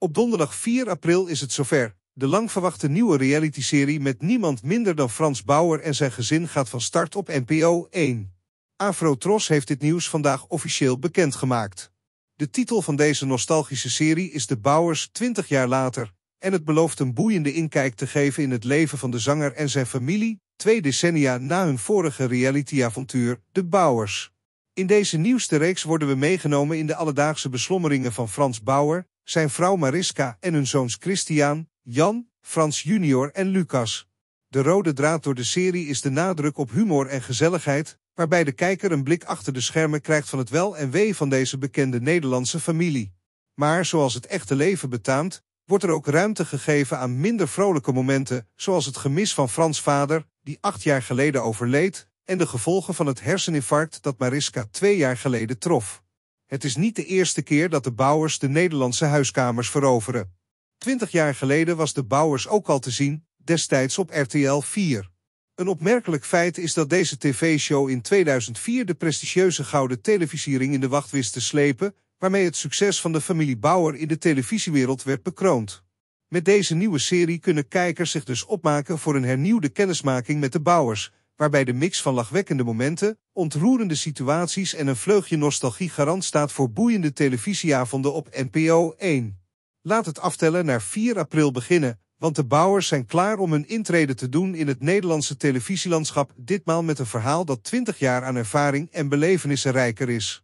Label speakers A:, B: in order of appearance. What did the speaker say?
A: Op donderdag 4 april is het zover. De lang verwachte nieuwe realityserie met niemand minder dan Frans Bauer en zijn gezin gaat van start op NPO 1. Afrotros heeft dit nieuws vandaag officieel bekendgemaakt. De titel van deze nostalgische serie is De Bouwers 20 jaar later en het belooft een boeiende inkijk te geven in het leven van de zanger en zijn familie, twee decennia na hun vorige realityavontuur, De Bouwers. In deze nieuwste reeks worden we meegenomen in de alledaagse beslommeringen van Frans Bauer, zijn vrouw Mariska en hun zoons Christian, Jan, Frans junior en Lucas. De rode draad door de serie is de nadruk op humor en gezelligheid, waarbij de kijker een blik achter de schermen krijgt van het wel en wee van deze bekende Nederlandse familie. Maar zoals het echte leven betaamt, wordt er ook ruimte gegeven aan minder vrolijke momenten, zoals het gemis van Frans vader, die acht jaar geleden overleed, en de gevolgen van het herseninfarct dat Mariska twee jaar geleden trof. Het is niet de eerste keer dat de bouwers de Nederlandse huiskamers veroveren. Twintig jaar geleden was de bouwers ook al te zien, destijds op RTL 4. Een opmerkelijk feit is dat deze tv-show in 2004 de prestigieuze gouden televisiering in de wacht wist te slepen, waarmee het succes van de familie Bauer in de televisiewereld werd bekroond. Met deze nieuwe serie kunnen kijkers zich dus opmaken voor een hernieuwde kennismaking met de bouwers, waarbij de mix van lachwekkende momenten, ontroerende situaties en een vleugje nostalgie garant staat voor boeiende televisieavonden op NPO 1. Laat het aftellen naar 4 april beginnen, want de bouwers zijn klaar om hun intrede te doen in het Nederlandse televisielandschap, ditmaal met een verhaal dat 20 jaar aan ervaring en belevenissen rijker is.